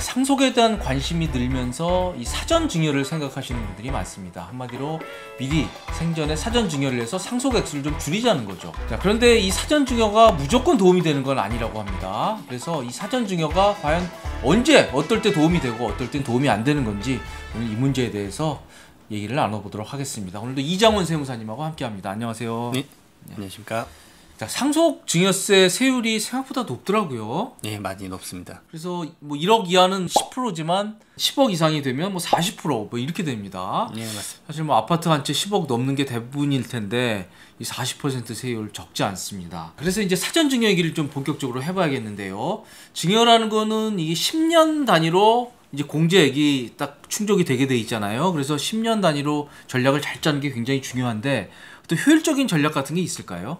상속에 대한 관심이 늘면서 이 사전 증여를 생각하시는 분들이 많습니다. 한마디로 미리 생전에 사전 증여를 해서 상속 액수를 좀 줄이자는 거죠. 자, 그런데 이 사전 증여가 무조건 도움이 되는 건 아니라고 합니다. 그래서 이 사전 증여가 과연 언제 어떨 때 도움이 되고 어떨 땐 도움이 안 되는 건지 오늘 이 문제에 대해서 얘기를 나눠보도록 하겠습니다. 오늘도 이장원 세무사님하고 함께합니다. 안녕하세요. 네. 안녕하십니까. 자, 상속 증여세 세율이 생각보다 높더라고요. 예, 많이 높습니다. 그래서 뭐 1억 이하는 10%지만 10억 이상이 되면 뭐 40%뭐 이렇게 됩니다. 예, 맞습니다. 사실 뭐 아파트 한 채 10억 넘는 게 대부분일 텐데 이40% 세율 적지 않습니다. 그래서 이제 사전 증여 얘기를 좀 본격적으로 해 봐야겠는데요. 증여라는 거는 이게 10년 단위로 이제 공제액이 딱 충족이 되게 돼 있잖아요. 그래서 10년 단위로 전략을 잘 짜는 게 굉장히 중요한데 또 효율적인 전략 같은 게 있을까요?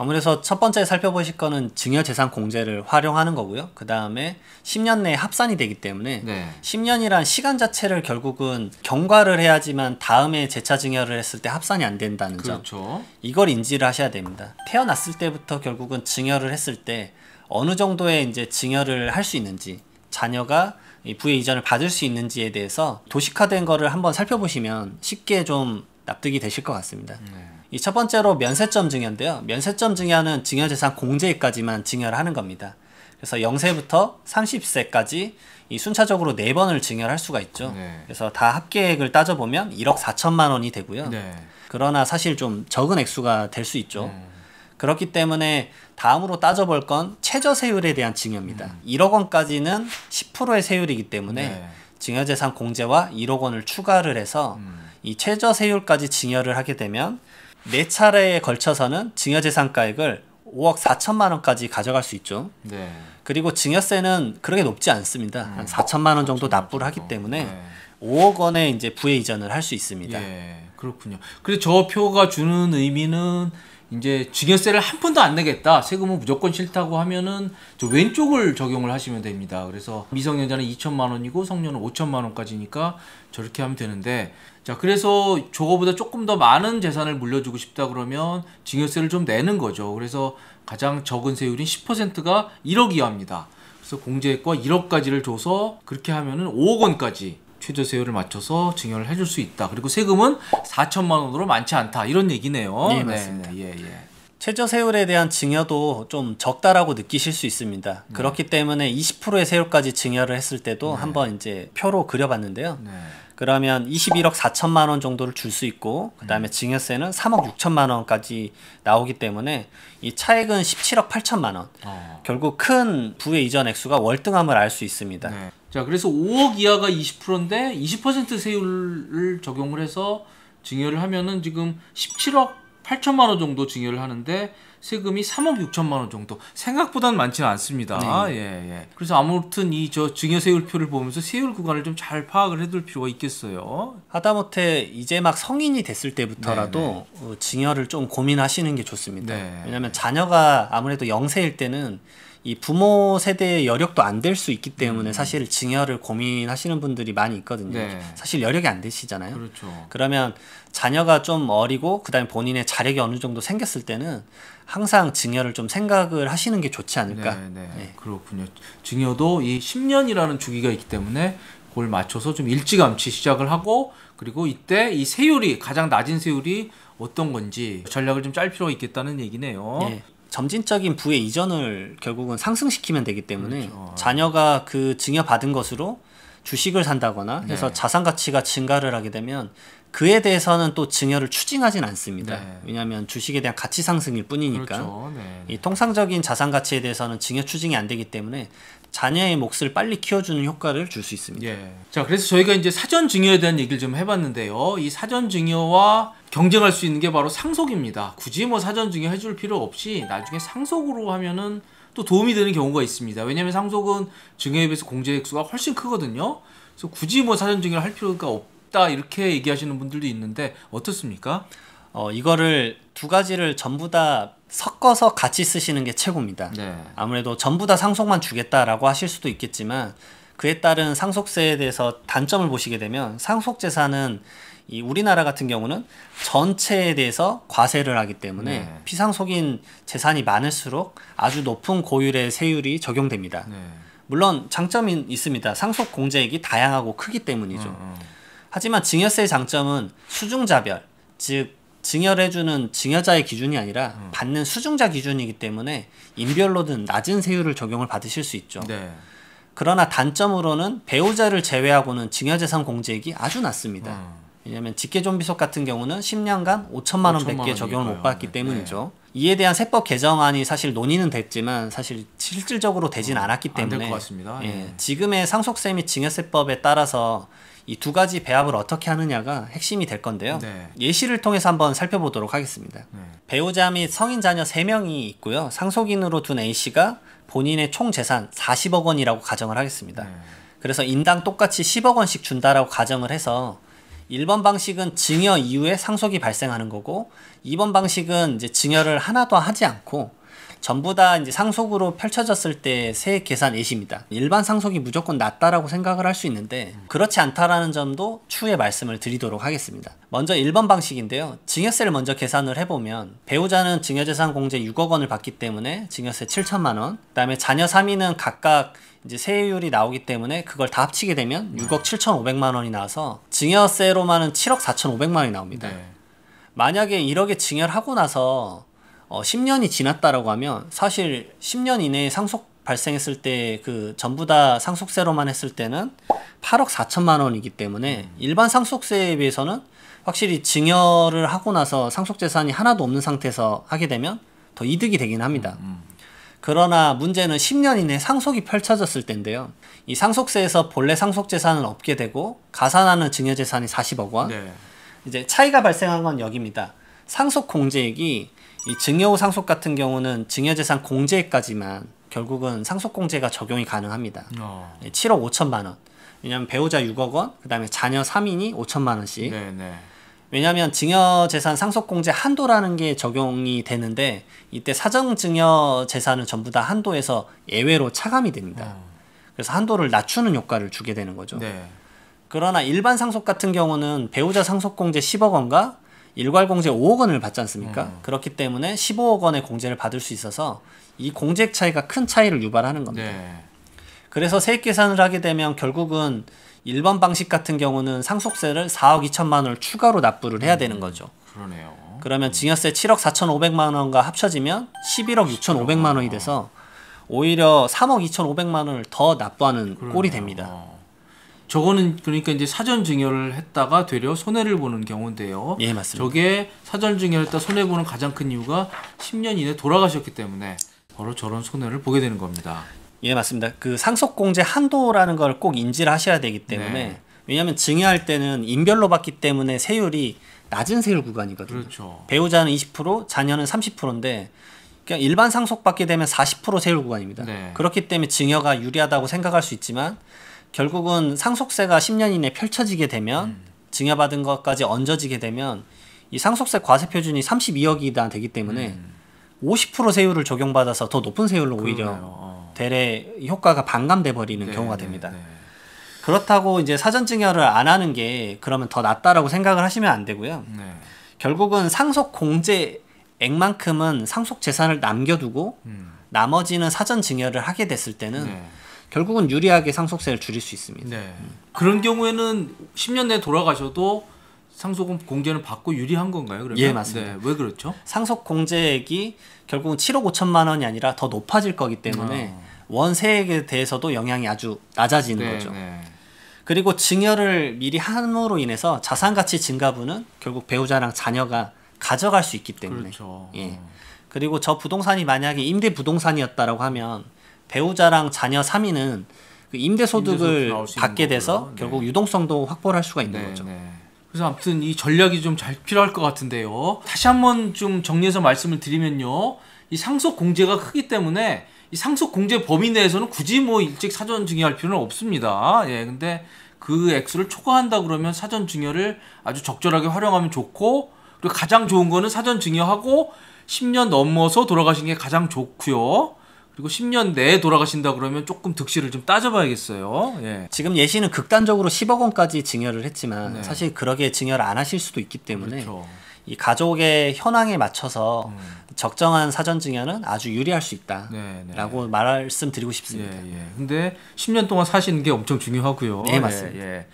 아무래도첫 번째 살펴보실 거는 증여재산 공제를 활용하는 거고요. 그 다음에 10년 내에 합산이 되기 때문에 네. 10년이란 시간 자체를 결국은 경과를 해야지만 다음에 재차 증여를 했을 때 합산이 안 된다는 그렇죠. 점. 이걸 인지를 하셔야 됩니다. 태어났을 때부터 결국은 증여를 했을 때 어느 정도의 이제 증여를 할 수 있는지 자녀가 부의 이전을 받을 수 있는지에 대해서 도식화된 거를 한번 살펴보시면 쉽게 좀 납득이 되실 것 같습니다. 네. 이첫 번째로 면세점 증여인데요. 면세점 증여는 증여재산 공제액까지만 증여를 하는 겁니다. 그래서 0세부터 30세까지 이 순차적으로 4번을 증여할 를 수가 있죠. 네. 그래서 다 합계액을 따져보면 1억 4천만 원이 되고요. 네. 그러나 사실 좀 적은 액수가 될 수 있죠. 네. 그렇기 때문에 다음으로 따져볼 건 최저세율에 대한 증여입니다. 음. 1억 원까지는 10%의 세율이기 때문에 네. 증여재산 공제와 1억 원을 추가를 해서 음. 이 최저세율까지 증여를 하게 되면 네 차례에 걸쳐서는 증여재산가액을 5억 4천만 원까지 가져갈 수 있죠. 네. 그리고 증여세는 그렇게 높지 않습니다. 음. 한 4천만 원 정도 음. 납부를 하기 음. 때문에 네. 5억 원에 이제 부의 이전을 할 수 있습니다. 예, 그렇군요. 그래서 저 표가 주는 의미는 이제 증여세를 한 푼도 안 내겠다. 세금은 무조건 싫다고 하면은 저 왼쪽을 적용을 하시면 됩니다. 그래서 미성년자는 2천만 원이고 성년은 5천만 원까지니까 저렇게 하면 되는데 자, 그래서 저거보다 조금 더 많은 재산을 물려주고 싶다 그러면 증여세를 좀 내는 거죠. 그래서 가장 적은 세율인 10%가 1억 이하입니다. 그래서 공제액과 1억까지를 줘서 그렇게 하면은 5억 원까지 최저 세율을 맞춰서 증여를 해줄 수 있다. 그리고 세금은 4천만 원으로 많지 않다. 이런 얘기네요. 예, 맞습니다. 네, 네, 예, 예. 최저 세율에 대한 증여도 좀 적다라고 느끼실 수 있습니다. 네. 그렇기 때문에 20%의 세율까지 증여를 했을 때도 네. 한번 이제 표로 그려봤는데요. 네. 그러면 21억 4천만 원 정도를 줄 수 있고 그 다음에 음. 증여세는 3억 6천만 원까지 나오기 때문에 이 차액은 17억 8천만 원 어. 결국 큰 부의 이전 액수가 월등함을 알 수 있습니다 네. 자 그래서 5억 이하가 20%인데 20% 세율을 적용을 해서 증여를 하면은 지금 17억 8천만 원 정도 증여를 하는데 세금이 3억 6천만 원 정도. 생각보다는 많지는 않습니다. 네. 예, 예. 그래서 아무튼 이 저 증여세율표를 보면서 세율 구간을 좀 잘 파악을 해둘 필요가 있겠어요. 하다못해 이제 막 성인이 됐을 때부터라도 네, 네. 어, 증여를 좀 고민하시는 게 좋습니다. 네. 왜냐하면 자녀가 아무래도 영세일 때는 이 부모 세대의 여력도 안 될 수 있기 때문에 음. 사실 증여를 고민하시는 분들이 많이 있거든요. 네. 사실 여력이 안 되시잖아요. 그렇죠. 그러면 자녀가 좀 어리고 그다음에 본인의 자력이 어느 정도 생겼을 때는 항상 증여를 좀 생각을 하시는 게 좋지 않을까. 네, 네. 네. 그렇군요. 증여도 이 10년이라는 주기가 있기 때문에 그걸 맞춰서 좀 일찌감치 시작을 하고 그리고 이때 이 세율이 가장 낮은 세율이 어떤 건지 전략을 좀 짤 필요가 있겠다는 얘기네요. 네. 점진적인 부의 이전을 결국은 상승시키면 되기 때문에 그렇죠. 아. 자녀가 그 증여받은 것으로 주식을 산다거나 해서 네. 자산 가치가 증가를 하게 되면 그에 대해서는 또 증여를 추징하진 않습니다. 네. 왜냐하면 주식에 대한 가치 상승일 뿐이니까. 그렇죠. 네. 이 통상적인 자산 가치에 대해서는 증여 추징이 안 되기 때문에 자녀의 몫을 빨리 키워주는 효과를 줄 수 있습니다. 예. 자, 그래서 저희가 이제 사전 증여에 대한 얘기를 좀 해봤는데요. 이 사전 증여와 경쟁할 수 있는 게 바로 상속입니다. 굳이 뭐 사전 증여 해줄 필요 없이 나중에 상속으로 하면은 또 도움이 되는 경우가 있습니다. 왜냐하면 상속은 증여에 비해서 공제 액수가 훨씬 크거든요. 그래서 굳이 뭐 사전 증여를 할 필요가 없. 고 있다 이렇게 얘기하시는 분들도 있는데 어떻습니까? 어, 이거를 두 가지를 전부 다 섞어서 같이 쓰시는 게 최고입니다. 네. 아무래도 전부 다 상속만 주겠다라고 하실 수도 있겠지만 그에 따른 상속세에 대해서 단점을 보시게 되면 상속 재산은 이 우리나라 같은 경우는 전체에 대해서 과세를 하기 때문에 네. 피상속인 재산이 많을수록 아주 높은 고율의 세율이 적용됩니다. 네. 물론 장점이 있습니다. 상속 공제액이 다양하고 크기 때문이죠. 어, 어. 하지만 증여세의 장점은 수중자별, 즉 증여해주는 증여자의 기준이 아니라 음. 받는 수중자 기준이기 때문에 인별로든 낮은 세율을 적용을 받으실 수 있죠. 네. 그러나 단점으로는 배우자를 제외하고는 증여재산 공제액이 아주 낮습니다. 음. 왜냐하면 직계존비속 같은 경우는 10년간 5천만 원밖에 적용을 못 받기 네. 때문이죠. 네. 이에 대한 세법 개정안이 사실 논의는 됐지만 사실 실질적으로 되진 어, 않았기 때문에 예, 예. 지금의 상속세 및 증여세법에 따라서 이두 가지 배합을 어떻게 하느냐가 핵심이 될 건데요. 네. 예시를 통해서 한번 살펴보도록 하겠습니다. 네. 배우자 및 성인 자녀 3명이 있고요. 상속인으로 둔 A씨가 본인의 총 재산 40억 원이라고 가정을 하겠습니다. 네. 그래서 인당 똑같이 10억 원씩 준다라고 가정을 해서 1번 방식은 증여 이후에 상속이 발생하는 거고 2번 방식은 이제 증여를 하나도 하지 않고 전부 다 이제 상속으로 펼쳐졌을 때 세액 계산 예시입니다. 일반 상속이 무조건 낮다라고 생각을 할 수 있는데 그렇지 않다라는 점도 추후에 말씀을 드리도록 하겠습니다. 먼저 1번 방식인데요. 증여세를 먼저 계산을 해보면 배우자는 증여재산 공제 6억 원을 받기 때문에 증여세 7천만 원, 그다음에 자녀 3인은 각각 이제 세율이 나오기 때문에 그걸 다 합치게 되면 6억 7,500만 원이 나와서 증여세로만은 7억 4,500만 원이 나옵니다. 네. 만약에 1억에 증여를 하고 나서 어, 10년이 지났다라고 하면 사실 10년 이내에 상속 발생했을 때 그 전부 다 상속세로만 했을 때는 8억 4천만 원이기 때문에 일반 상속세에 비해서는 확실히 증여를 하고 나서 상속재산이 하나도 없는 상태에서 하게 되면 더 이득이 되긴 합니다. 음, 음. 그러나 문제는 10년 이내 상속이 펼쳐졌을 때인데요. 이 상속세에서 본래 상속재산은 없게 되고 가산하는 증여재산이 40억 원. 네. 이제 차이가 발생한 건 여기입니다. 상속 공제액이 이 증여후 상속 같은 경우는 증여재산 공제액까지만 결국은 상속 공제가 적용이 가능합니다. 어. 7억 예, 5천만 원. 왜냐하면 배우자 6억 원, 그다음에 자녀 3인이 5천만 원씩. 네네. 왜냐하면 증여재산 상속공제 한도라는 게 적용이 되는데 이때 사정증여재산은 전부 다 한도에서 예외로 차감이 됩니다. 어. 그래서 한도를 낮추는 효과를 주게 되는 거죠. 네. 그러나 일반 상속 같은 경우는 배우자 상속공제 10억 원과 일괄공제 5억 원을 받지 않습니까? 음. 그렇기 때문에 15억 원의 공제를 받을 수 있어서 이 공제 차이가 큰 차이를 유발하는 겁니다. 네. 그래서 세액 계산을 하게 되면 결국은 일반 방식 같은 경우는 상속세를 4억 2천만 원을 추가로 납부를 해야 되는 음, 거죠. 그러네요. 그러면 음. 증여세 7억 4 5 0만 원과 합쳐지면 11억 6 5 0만 원이 돼서 오히려 3억 2 5 0만 원을 더 납부하는 그러네요. 꼴이 됩니다. 저거는 그러니까 이제 사전 증여를 했다가 되려 손해를 보는 경우인데요. 예, 맞습니다. 저게 사전 증여했다 손해 보는 가장 큰 이유가 10년 이내 돌아가셨기 때문에 바로 저런 손해를 보게 되는 겁니다. 예, 맞습니다. 그 상속공제 한도라는 걸 꼭 인지를 하셔야 되기 때문에 네. 왜냐하면 증여할 때는 인별로 받기 때문에 세율이 낮은 세율 구간이거든요. 그렇죠. 배우자는 20%, 자녀는 30%인데 그냥 일반 상속 받게 되면 40% 세율 구간입니다. 네. 그렇기 때문에 증여가 유리하다고 생각할 수 있지만 결국은 상속세가 10년 이내 펼쳐지게 되면 음. 증여받은 것까지 얹어지게 되면 이 상속세 과세 표준이 32억이다 되기 때문에 음. 50% 세율을 적용받아서 더 높은 세율로 오히려 어. 대래 효과가 반감돼 버리는 네, 경우가 네, 됩니다. 네, 네. 그렇다고 이제 사전 증여를 안 하는 게 그러면 더 낫다라고 생각을 하시면 안 되고요. 네. 결국은 상속 공제액만큼은 상속 재산을 남겨두고 음. 나머지는 사전 증여를 하게 됐을 때는 네. 결국은 유리하게 상속세를 줄일 수 있습니다. 네. 음. 그런 경우에는 10년 내 돌아가셔도 상속금 공제는 받고 유리한 건가요? 그러면? 예, 맞습니다. 네, 왜 그렇죠? 상속 공제액이 결국은 7억 5천만 원이 아니라 더 높아질 거기 때문에 아. 원세액에 대해서도 영향이 아주 낮아지는 네, 거죠. 네. 그리고 증여를 미리 함으로 인해서 자산 가치 증가분은 결국 배우자랑 자녀가 가져갈 수 있기 때문에. 그렇죠. 예. 그리고 저 부동산이 만약에 임대 부동산이었다라고 하면 배우자랑 자녀 3인은 그 임대 소득을 받게 돼서 네. 결국 유동성도 확보를 할 수가 있는 네, 거죠. 네. 그래서 아무튼 이 전략이 좀 잘 필요할 것 같은데요. 다시 한번 좀 정리해서 말씀을 드리면요. 이 상속 공제가 크기 때문에 이 상속 공제 범위 내에서는 굳이 뭐 일찍 사전 증여할 필요는 없습니다. 예, 근데 그 액수를 초과한다 그러면 사전 증여를 아주 적절하게 활용하면 좋고 그리고 가장 좋은 거는 사전 증여하고 10년 넘어서 돌아가신 게 가장 좋고요. 그리고 10년 내에 돌아가신다 그러면 조금 득실을 좀 따져봐야겠어요. 예. 지금 예시는 극단적으로 10억 원까지 증여를 했지만 네. 사실 그러게 증여를 안 하실 수도 있기 때문에 그렇죠. 이 가족의 현황에 맞춰서 음. 적정한 사전 증여는 아주 유리할 수 있다라고 네, 네. 말씀드리고 싶습니다. 예, 예. 근데 10년 동안 사시는 게 엄청 중요하고요. 네 예, 맞습니다. 예,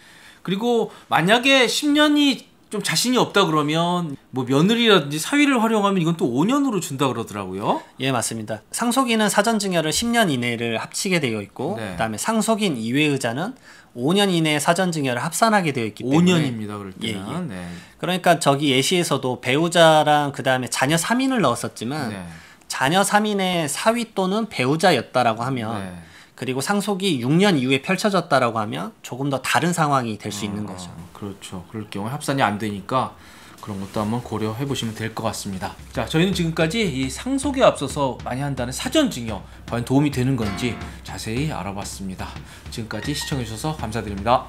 그리고 만약에 10년이 좀 자신이 없다 그러면 뭐 며느리라든지 사위를 활용하면 이건 또 5년으로 준다 그러더라고요. 예, 맞습니다. 상속인은 사전 증여를 10년 이내를 합치게 되어 있고 네. 그다음에 상속인 이외 의자는 5년 이내에 사전 증여를 합산하게 되어 있기 때문에 5년입니다. 그럴 예, 때는. 예, 예. 네. 그러니까 저기 예시에서도 배우자랑 그다음에 자녀 3인을 넣었었지만 네. 자녀 3인의 사위 또는 배우자였다라고 하면 네. 그리고 상속이 6년 이후에 펼쳐졌다라고 하면 조금 더 다른 상황이 될 수 있는 아, 거죠. 그렇죠. 그럴 경우 합산이 안 되니까 그런 것도 한번 고려해 보시면 될 것 같습니다. 자, 저희는 지금까지 이 상속에 앞서서 많이 한다는 사전증여 과연 도움이 되는 건지 자세히 알아봤습니다. 지금까지 시청해 주셔서 감사드립니다.